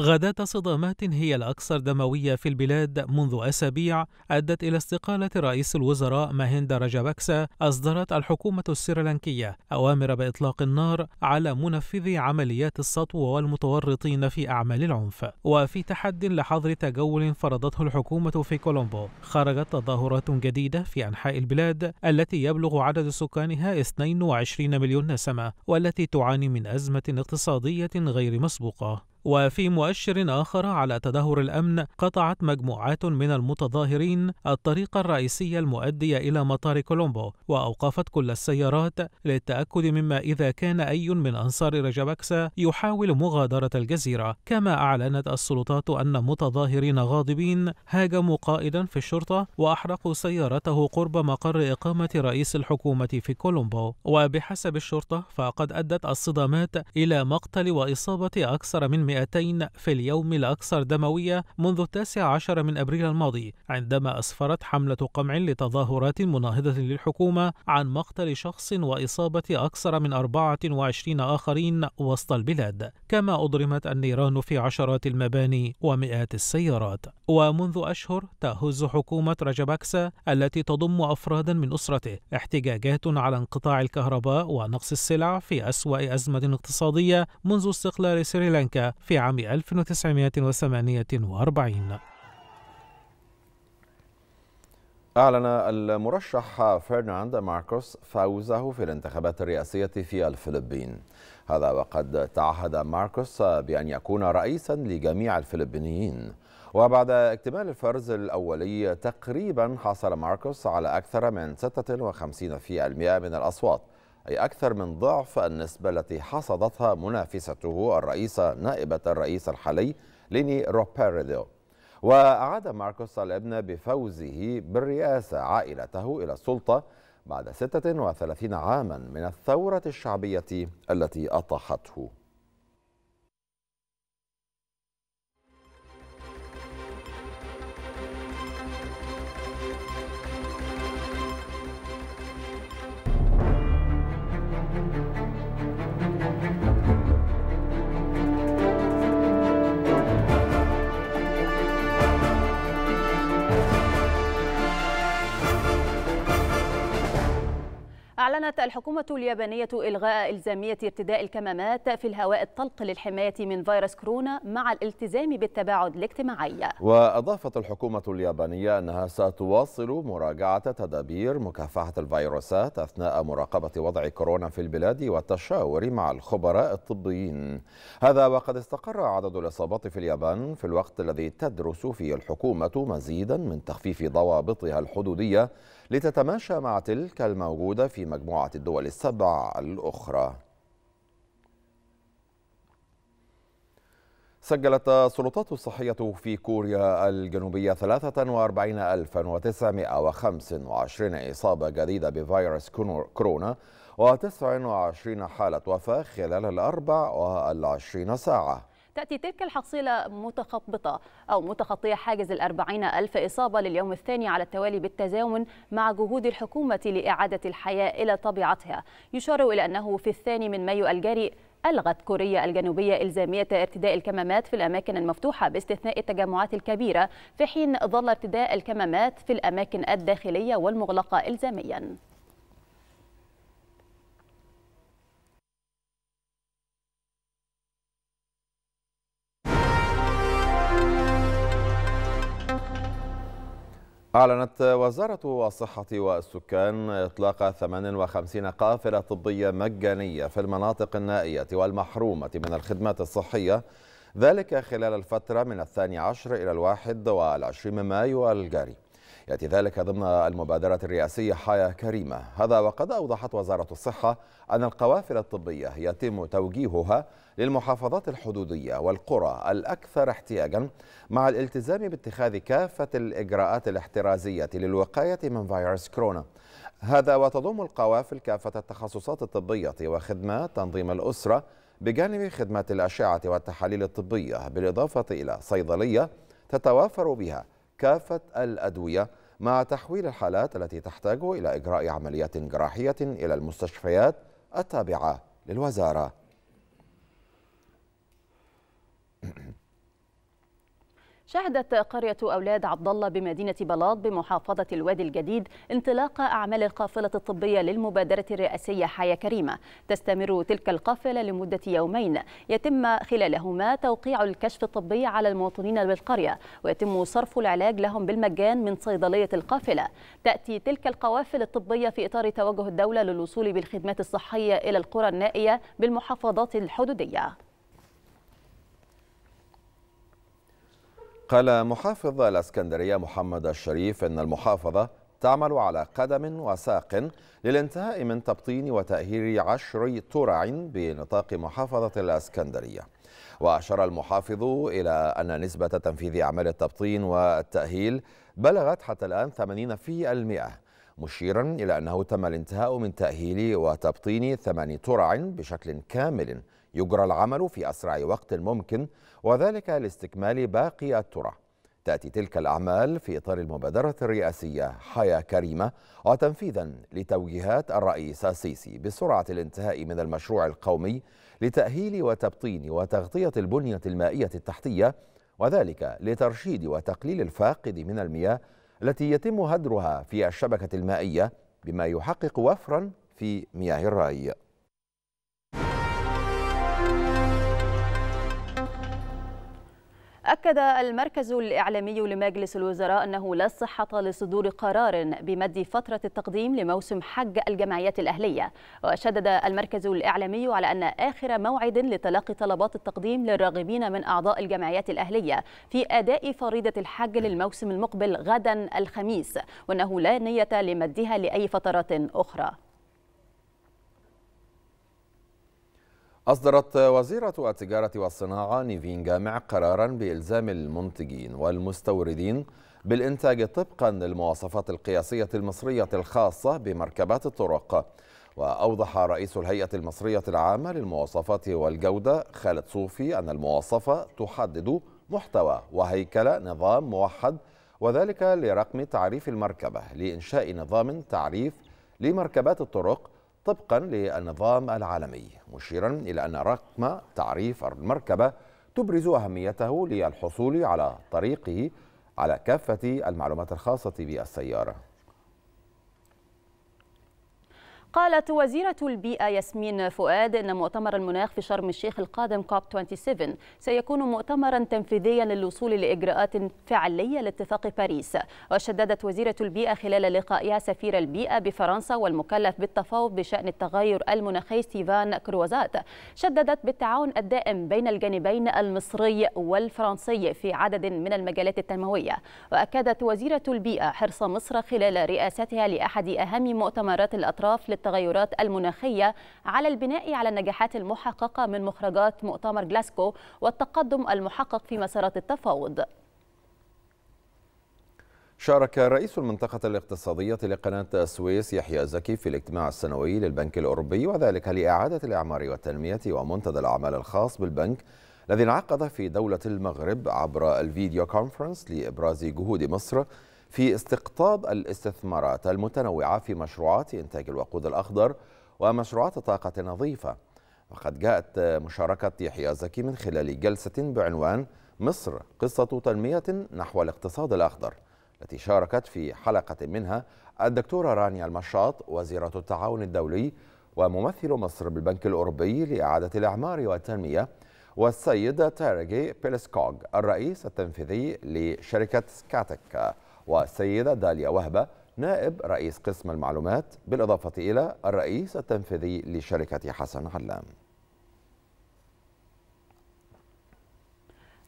Speaker 3: غداة صدامات هي الأكثر دموية في البلاد منذ أسابيع أدت إلى استقالة رئيس الوزراء ماهندا راجابكسا أصدرت الحكومة السريلانكية أوامر بإطلاق النار على منفذي عمليات السطو والمتورطين في أعمال العنف وفي تحد لحظر تجول فرضته الحكومة في كولومبو خرجت تظاهرات جديدة في أنحاء البلاد التي يبلغ عدد سكانها 22 مليون نسمة والتي تعاني من أزمة اقتصادية غير مسبوقة وفي مؤشر آخر على تدهور الأمن قطعت مجموعات من المتظاهرين الطريق الرئيسي المؤدي إلى مطار كولومبو وأوقفت كل السيارات للتأكد مما إذا كان أي من أنصار رجبكسا يحاول مغادرة الجزيرة كما أعلنت السلطات أن متظاهرين غاضبين هاجموا قائدا في الشرطة وأحرقوا سيارته قرب مقر إقامة رئيس الحكومة في كولومبو وبحسب الشرطة فقد أدت الصدامات إلى مقتل وإصابة أكثر من 100 200 في اليوم الأكثر دموية منذ التاسع عشر من أبريل الماضي عندما أسفرت حملة قمع لتظاهرات مناهضة للحكومة عن مقتل شخص وإصابة أكثر من 24 آخرين وسط البلاد كما أضرمت النيران في عشرات المباني ومئات السيارات ومنذ أشهر تهز حكومة رجباكسا التي تضم أفرادا من أسرته احتجاجات على انقطاع الكهرباء ونقص السلع في أسوأ أزمة اقتصادية منذ استقلال سريلانكا في عام 1948
Speaker 1: أعلن المرشح فرناند ماركوس فوزه في الانتخابات الرئاسية في الفلبين هذا وقد تعهد ماركوس بأن يكون رئيسا لجميع الفلبينيين وبعد اكتمال الفرز الأولي تقريبا حصل ماركوس على أكثر من 56% من الأصوات أي أكثر من ضعف النسبة التي حصدتها منافسته الرئيسة نائبة الرئيس الحالي ليني روبيريدو وأعاد ماركوس الابن بفوزه بالرئاسة عائلته إلى السلطة بعد 36 عاما من الثورة الشعبية التي أطاحته
Speaker 2: أعلنت الحكومة اليابانية إلغاء إلزامية ارتداء الكمامات في الهواء الطلق للحماية من فيروس كورونا مع الالتزام بالتباعد الاجتماعي
Speaker 1: وأضافت الحكومة اليابانية أنها ستواصل مراجعة تدابير مكافحة الفيروسات أثناء مراقبة وضع كورونا في البلاد والتشاور مع الخبراء الطبيين هذا وقد استقر عدد الإصابات في اليابان في الوقت الذي تدرس فيه الحكومة مزيدا من تخفيف ضوابطها الحدودية لتتماشى مع تلك الموجودة في مجموعة الدول السبع الأخرى سجلت السلطات الصحية في كوريا الجنوبية 43925 إصابة جديدة بفيروس كورونا و29 حالة وفاة خلال الأربع والعشرين ساعة
Speaker 2: تأتي تلك الحصيلة متخبطة أو متخطية حاجز الأربعين ألف إصابة لليوم الثاني على التوالي بالتزامن مع جهود الحكومة لإعادة الحياة إلى طبيعتها يشار إلى أنه في الثاني من مايو الجاري ألغت كوريا الجنوبية إلزامية ارتداء الكمامات في الأماكن المفتوحة باستثناء التجمعات الكبيرة في حين ظل ارتداء الكمامات في الأماكن الداخلية والمغلقة إلزامياً
Speaker 1: أعلنت وزارة الصحة والسكان إطلاق 58 قافلة طبية مجانية في المناطق النائية والمحرومة من الخدمات الصحية ذلك خلال الفترة من الثاني عشر إلى الواحد والعشرين مايو الجاري يأتي ذلك ضمن المبادرة الرئاسية حياة كريمة هذا وقد أوضحت وزارة الصحة أن القوافل الطبية يتم توجيهها للمحافظات الحدودية والقرى الأكثر احتياجا مع الالتزام باتخاذ كافة الإجراءات الاحترازية للوقاية من فيروس كورونا هذا وتضم القوافل كافة التخصصات الطبية وخدمات تنظيم الأسرة بجانب خدمات الأشعة والتحاليل الطبية بالإضافة إلى صيدلية تتوافر بها كافة الأدوية مع تحويل الحالات التي تحتاج إلى إجراء عمليات جراحية إلى المستشفيات التابعة للوزارة
Speaker 2: شهدت قرية أولاد عبد الله بمدينة بلاط بمحافظة الوادي الجديد انطلاق أعمال القافلة الطبية للمبادرة الرئاسية حياة كريمة تستمر تلك القافلة لمدة يومين يتم خلالهما توقيع الكشف الطبي على المواطنين بالقرية ويتم صرف العلاج لهم بالمجان من صيدلية القافلة تأتي تلك القوافل الطبية في إطار توجه الدولة للوصول بالخدمات الصحية إلى القرى النائية بالمحافظات الحدودية
Speaker 1: قال محافظ الاسكندريه محمد الشريف ان المحافظه تعمل على قدم وساق للانتهاء من تبطين وتأهيل عشر ترع بنطاق محافظة الأسكندرية وأشار المحافظ إلى أن نسبة تنفيذ أعمال التبطين والتأهيل بلغت حتى الآن 80 في المئة مشيرا إلى أنه تم الانتهاء من تأهيل وتبطين ثمان ترع بشكل كامل يجرى العمل في أسرع وقت ممكن وذلك لاستكمال باقي الترع تأتي تلك الأعمال في إطار المبادرة الرئاسية حياة كريمة وتنفيذا لتوجيهات الرئيس السيسي بسرعة الانتهاء من المشروع القومي لتأهيل وتبطين وتغطية البنية المائية التحتية وذلك لترشيد وتقليل الفاقد من المياه التي يتم هدرها في الشبكة المائية بما يحقق وفرا في مياه الرأي
Speaker 2: أكد المركز الإعلامي لمجلس الوزراء أنه لا صحة لصدور قرار بمد فترة التقديم لموسم حج الجمعيات الأهلية وشدد المركز الإعلامي على أن آخر موعد لتلقي طلبات التقديم للراغبين من أعضاء الجمعيات الأهلية في أداء فريضة الحج للموسم المقبل غدا الخميس وأنه لا نية لمدها لأي فترة أخرى
Speaker 1: أصدرت وزيرة التجارة والصناعة نيفين جامع قرارا بإلزام المنتجين والمستوردين بالإنتاج طبقا للمواصفات القياسية المصرية الخاصة بمركبات الطرق وأوضح رئيس الهيئة المصرية العامة للمواصفات والجودة خالد صوفي أن المواصفة تحدد محتوى وهيكل نظام موحد وذلك لرقم تعريف المركبة لإنشاء نظام تعريف لمركبات الطرق طبقا للنظام العالمي مشيرا إلى أن رقم تعريف المركبة تبرز أهميته للحصول على طريقه على كافة المعلومات الخاصة بالسيارة
Speaker 2: قالت وزيرة البيئة ياسمين فؤاد أن مؤتمر المناخ في شرم الشيخ القادم كوب 27 سيكون مؤتمرا تنفيذيا للوصول لإجراءات فعلية لاتفاق باريس وشددت وزيرة البيئة خلال لقائها سفير البيئة بفرنسا والمكلف بالتفاوض بشأن التغير المناخي ستيفان كروزات شددت بالتعاون الدائم بين الجانبين المصري والفرنسي في عدد من المجالات التنموية وأكدت وزيرة البيئة حرص مصر خلال رئاستها لأحد أهم مؤتمرات الأطراف التغيرات المناخية على البناء على النجاحات المحققة من مخرجات مؤتمر جلاسكو والتقدم المحقق في مسارات التفاوض
Speaker 1: شارك رئيس المنطقة الاقتصادية لقناة السويس يحيى زكي في الاجتماع السنوي للبنك الأوروبي وذلك لإعادة الإعمار والتنمية ومنتدى الأعمال الخاص بالبنك الذي انعقد في دولة المغرب عبر الفيديو كونفرنس لإبراز جهود مصر في استقطاب الاستثمارات المتنوعة في مشروعات إنتاج الوقود الأخضر ومشروعات الطاقة النظيفة وقد جاءت مشاركة يحيى زكي من خلال جلسة بعنوان مصر قصة تنمية نحو الاقتصاد الأخضر التي شاركت في حلقة منها الدكتورة رانيا المشاط وزيرة التعاون الدولي وممثل مصر بالبنك الأوروبي لإعادة الإعمار والتنمية والسيد تارجي بيلسكوغ الرئيس التنفيذي لشركة سكاتك والسيدة داليا وهبة نائب رئيس قسم المعلومات بالإضافة إلى الرئيس التنفيذي لشركة حسن علام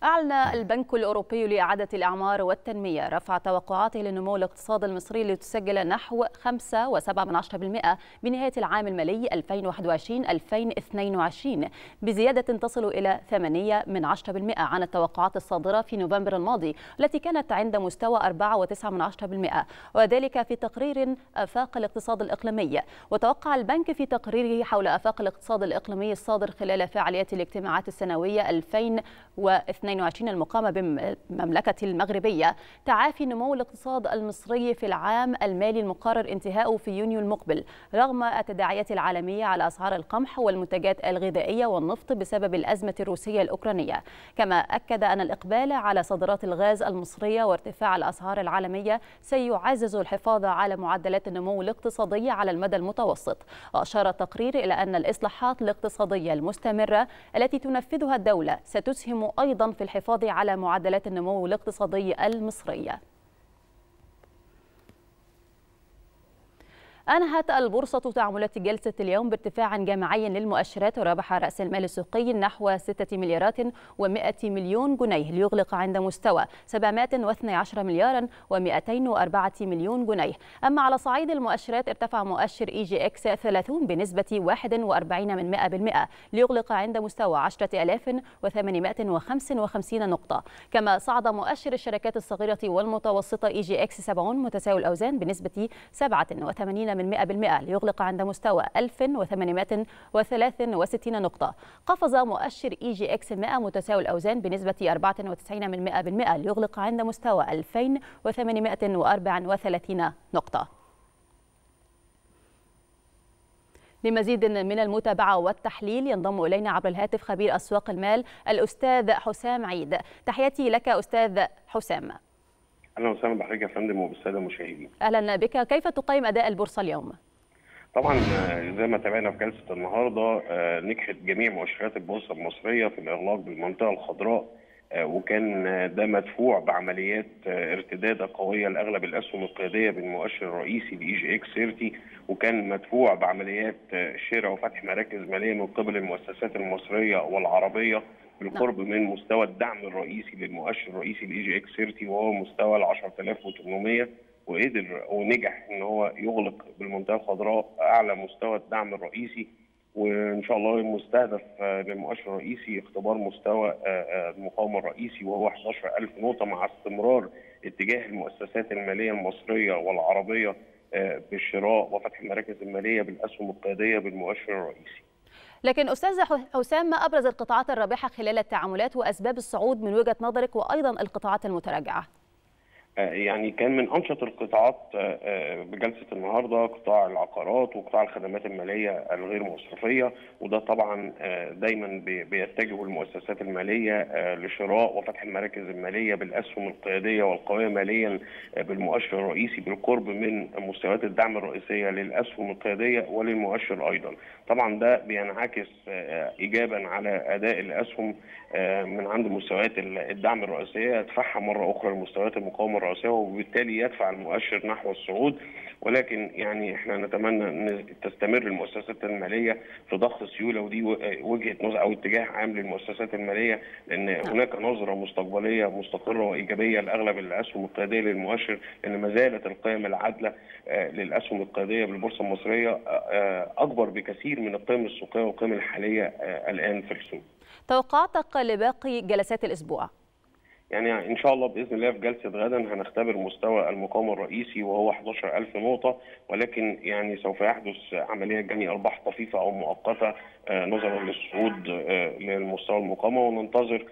Speaker 2: أعلن البنك الأوروبي لإعادة الإعمار والتنمية رفع توقعاته لنمو الاقتصاد المصري لتسجل نحو 5.7% بنهاية العام المالي 2021-2022 بزيادة تصل إلى 8 عن التوقعات الصادرة في نوفمبر الماضي التي كانت عند مستوى 4.9% وذلك في تقرير آفاق الاقتصاد الإقليمي وتوقع البنك في تقريره حول آفاق الاقتصاد الإقليمي الصادر خلال فعاليات الاجتماعات السنوية 2022 2022 المقامة بالمملكة المغربية تعافي نمو الاقتصاد المصري في العام المالي المقرر انتهاؤه في يونيو المقبل رغم التداعيات العالمية على أسعار القمح والمنتجات الغذائية والنفط بسبب الأزمة الروسية الأوكرانية كما أكد أن الإقبال على صادرات الغاز المصرية وارتفاع الأسعار العالمية سيعزز الحفاظ على معدلات النمو الاقتصادي على المدى المتوسط وأشار التقرير إلى أن الإصلاحات الاقتصادية المستمرة التي تنفذها الدولة ستسهم أيضا في الحفاظ على معدلات النمو الاقتصادي المصرية أنهت البورصة تعاملات جلسة اليوم بارتفاع جماعي للمؤشرات وربح رأس المال السوقي نحو 6 مليارات و100 مليون جنيه ليغلق عند مستوى 712 مليارا و204 مليون جنيه أما على صعيد المؤشرات ارتفع مؤشر إي جي إكس 30 بنسبة 41 من 100% ليغلق عند مستوى 10855 نقطة كما صعد مؤشر الشركات الصغيرة والمتوسطة إي جي إكس 70 متساوي الأوزان بنسبة 87 من 100% ليغلق عند مستوى 1863 نقطة قفز مؤشر إي جي إكس 100 متساوي الأوزان بنسبة 94 من 100% ليغلق عند مستوى 2834 نقطة لمزيد من المتابعة والتحليل ينضم إلينا عبر الهاتف خبير أسواق المال الأستاذ حسام عيد تحياتي لك أستاذ حسام
Speaker 4: اهلا وسهلا بحضرتك يا فندم وبالساده المشاهدين.
Speaker 2: اهلا بك، كيف تقيم اداء البورصه اليوم؟
Speaker 4: طبعا آه، زي ما تابعنا في جلسه النهارده آه، نجحت جميع مؤشرات البورصه المصريه في الاغلاق بالمنطقه الخضراء آه، وكان ده مدفوع بعمليات ارتداد قويه لاغلب الاسهم القياديه بالمؤشر الرئيسي الاي جي اكس 30 وكان مدفوع بعمليات شراء وفتح مراكز ماليه من قبل المؤسسات المصريه والعربيه بالقرب نعم. من مستوى الدعم الرئيسي للمؤشر الرئيسي الاي جي اكس 30 وهو مستوى ال 10800 وقدر ونجح ان هو يغلق بالمنطقه الخضراء اعلى مستوى الدعم الرئيسي وان شاء الله المستهدف للمؤشر الرئيسي اختبار مستوى آه، آه، المقاومه الرئيسي وهو 11000 نقطه مع استمرار اتجاه المؤسسات الماليه المصريه والعربيه آه، بالشراء وفتح المراكز الماليه بالاسهم القياديه بالمؤشر الرئيسي.
Speaker 2: لكن أستاذ حسام ما أبرز القطاعات الرابحة خلال التعاملات وأسباب الصعود من وجهة نظرك وأيضا القطاعات المتراجعة
Speaker 4: آه، يعني كان من انشط القطاعات آه، آه، بجلسه النهارده قطاع العقارات وقطاع الخدمات الماليه الغير مصرفيه وده طبعا دايما بيتجه المؤسسات الماليه لشراء وفتح المراكز الماليه بالاسهم القياديه والقويه ماليا بالمؤشر الرئيسي بالقرب من مستويات الدعم الرئيسيه للاسهم القياديه وللمؤشر ايضا. طبعا ده بينعكس ايجابا على اداء الاسهم من عند مستويات الدعم الرئيسيه يدفعها مره اخرى لمستويات المقاومه الرئيسيه الرئاسية وبالتالي يدفع المؤشر نحو الصعود ولكن يعني احنا نتمنى ان تستمر المؤسسات الماليه في ضخ سيوله ودي وجهه نظر او اتجاه عام للمؤسسات الماليه لان هناك نظره مستقبليه مستقره وايجابيه لاغلب الاسهم القياديه للمؤشر لان ما زالت القيم العادله آه، للاسهم القياديه بالبورصه المصريه آه، آه، اكبر بكثير من القيم السوقيه والقيم الحاليه الان في السوق.
Speaker 2: توقعاتك لباقي جلسات الاسبوع؟
Speaker 4: يعني ان شاء الله باذن الله في جلسه غدا هنختبر مستوى المقام الرئيسي وهو 11000 نقطه ولكن يعني سوف يحدث عمليه جني ارباح طفيفه او مؤقته آه، نظرا للصعود آه، للمستوى المقاومه وننتظر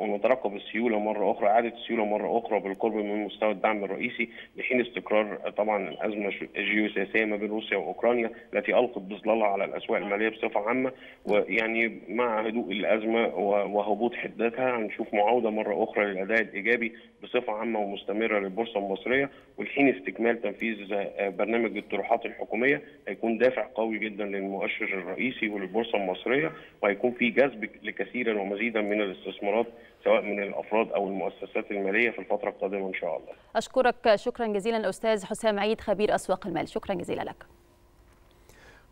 Speaker 4: ونترقب السيوله مره اخرى اعاده السيوله مره اخرى بالقرب من مستوى الدعم الرئيسي لحين استقرار آه، طبعا الازمه الجيوسياسيه ما بين روسيا واوكرانيا التي القت بظلالها على الاسواق الماليه بصفه عامه ويعني مع هدوء الازمه وهبوط حدتها هنشوف معاوده مره اخرى للاداء الايجابي بصفه عامه ومستمره للبورصه المصريه ولحين استكمال تنفيذ برنامج الطروحات الحكوميه هيكون دافع قوي جدا للمؤشر الرئيسي البورصه المصريه وهيكون في جذب لكثيرا ومزيدا من الاستثمارات سواء من الافراد او المؤسسات الماليه في الفتره القادمه ان شاء الله.
Speaker 2: اشكرك شكرا جزيلا استاذ حسام عيد خبير اسواق المال شكرا جزيلا لك.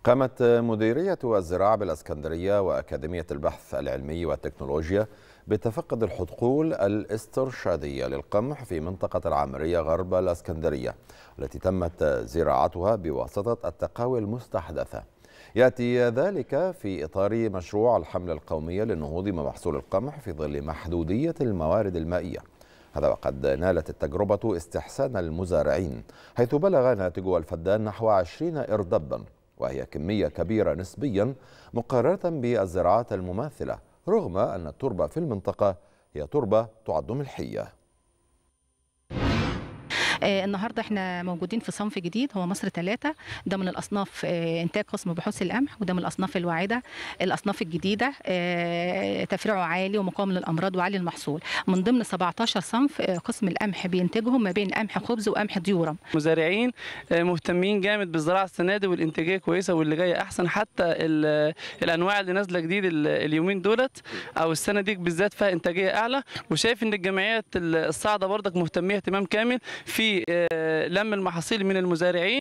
Speaker 1: قامت مديرية الزراعة بالاسكندرية وأكاديمية البحث العلمي والتكنولوجيا بتفقد الحقول الاسترشادية للقمح في منطقة العامرية غرب الاسكندرية التي تمت زراعتها بواسطة التقاوي المستحدثة يأتي ذلك في إطار مشروع الحملة القومية للنهوض بمحصول القمح في ظل محدودية الموارد المائية هذا وقد نالت التجربة استحسان المزارعين حيث بلغ ناتج الفدان نحو 20 إردبا وهي كمية كبيرة نسبيا مقارنة بالزراعات المماثلة رغم أن التربة في المنطقة هي تربة تعد ملحية
Speaker 2: آه، النهارده احنا موجودين في صنف جديد هو مصر ثلاثة ده من الاصناف آه، انتاج قسم بحوث القمح وده من الاصناف الواعده الاصناف الجديده آه، تفريعه عالي ومقاوم للامراض وعالي المحصول من ضمن 17 صنف قسم القمح بينتجهم ما بين قمح خبز وقمح ديورم مزارعين مهتمين جامد بالزراعه السنه دي والانتاجيه كويسه واللي جايه احسن حتى الانواع اللي نازله جديد اليومين دولت او السنه دي بالذات فيها انتاجيه اعلى وشايف ان الجمعيات الصاعده برضك مهتميه اهتمام كامل في لم المحاصيل من المزارعين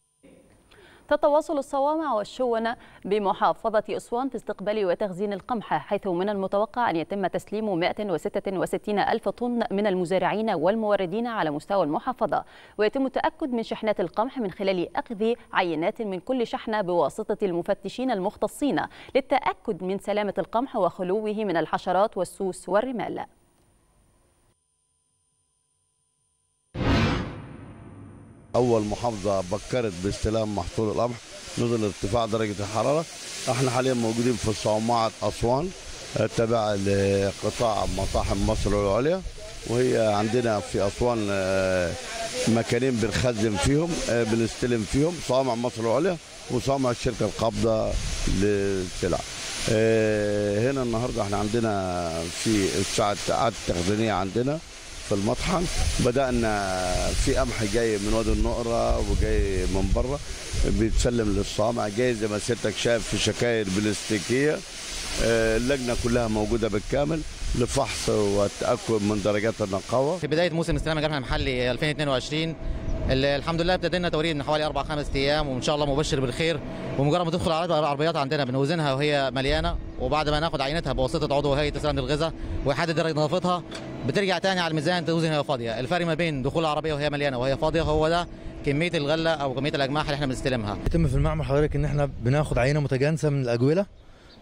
Speaker 2: تتواصل الصوامع والشونة بمحافظة أسوان في استقبال وتخزين القمح حيث من المتوقع أن يتم تسليم 166 ألف طن من المزارعين والموردين على مستوى المحافظة ويتم التأكد من شحنات القمح من خلال أخذ عينات من كل شحنة بواسطة المفتشين المختصين للتأكد من سلامة القمح وخلوه من الحشرات والسوس والرمال
Speaker 1: اول محافظه بكرت باستلام محصول القمح نزل ارتفاع درجه الحراره احنا حاليا موجودين في صومعه اسوان تبع لقطاع مطاحن مصر العليا وهي عندنا في اسوان آه، مكانين بنخزن فيهم آه، بنستلم فيهم صوامع مصر العليا وصوامع الشركه القابضه للسلع آه، هنا النهارده احنا عندنا في الساعه التخزينيه عندنا في المطحن بدأنا في قمح جاي من وادي النقرة وجاي من بره بيتسلم للصامع جاي زي ما سيادتك شايف في شكاير بلاستيكية
Speaker 4: آه، اللجنة كلها موجودة بالكامل لفحص والتأكد من درجات النقاوة
Speaker 5: في بداية موسم استلام الجمع المحلي 2022 الحمد لله ابتدينا توريد من حوالي أربع خمس أيام وإن شاء الله مبشر بالخير ومجرد ما تدخل العربيات عندنا بنوزنها وهي مليانه وبعد ما ناخد عينتها بواسطه عضو هيئه تسلم الغذاء ويحدد درجه نظافتها بترجع تاني على الميزان توزن هي فاضيه الفرق ما بين دخول العربيه وهي مليانه وهي فاضيه هو ده كميه الغله او كميه الاجماح
Speaker 3: اللي احنا بنستلمها بيتم في المعمل حضرتك ان احنا بناخد عينه متجانسه من الاجوله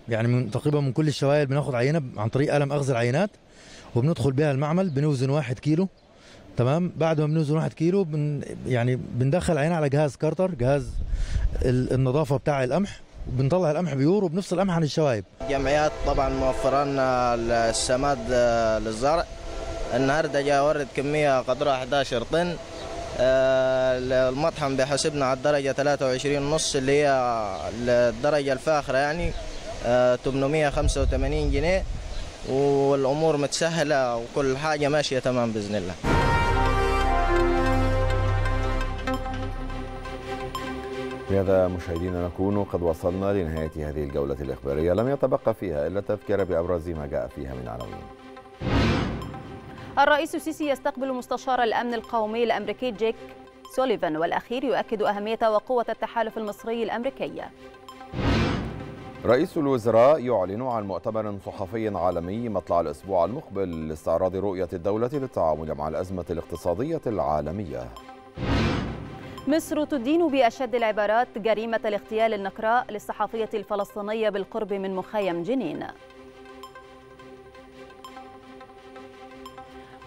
Speaker 3: يعني من تقريبا من كل الشوائل بناخد عينه عن طريق قلم اخذ العينات وبندخل بها المعمل بنوزن واحد كيلو تمام بعد ما بنوزن 1 كيلو بن يعني بندخل عينه على جهاز كارتر جهاز النظافه بتاع القمح بنطلع القمح بيور وبنفصل القمح عن الشوايب
Speaker 5: الجمعيات طبعا موفره لنا السماد آه، للزرع النهارده جاء ورد كميه قدرها 11 طن آه، المطحن بيحاسبنا على الدرجه 23 ونص اللي هي الدرجه الفاخره يعني 885 آه، جنيه والامور متسهله وكل حاجه ماشيه تمام باذن
Speaker 1: الله بهذا مشاهدينا نكون قد وصلنا لنهاية هذه الجولة الإخبارية لم يتبقى فيها إلا التذكرة بأبرز ما جاء فيها من عناوين
Speaker 2: الرئيس السيسي يستقبل مستشار الأمن القومي الأمريكي جيك سوليفان والأخير يؤكد أهمية وقوة التحالف المصري الأمريكي
Speaker 1: رئيس الوزراء يعلن عن مؤتمر صحفي عالمي مطلع الأسبوع المقبل لاستعراض رؤية الدولة للتعامل مع الأزمة الاقتصادية العالمية
Speaker 2: مصر تدين بأشد العبارات جريمة الاغتيال النكراء للصحفية الفلسطينية بالقرب من مخيم جنين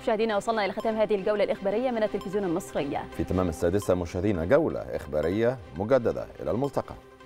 Speaker 2: مشاهدينا وصلنا إلى ختام هذه الجولة الإخبارية من التلفزيون المصري
Speaker 1: في تمام السادسة مشاهدينا جولة إخبارية مجددة إلى الملتقى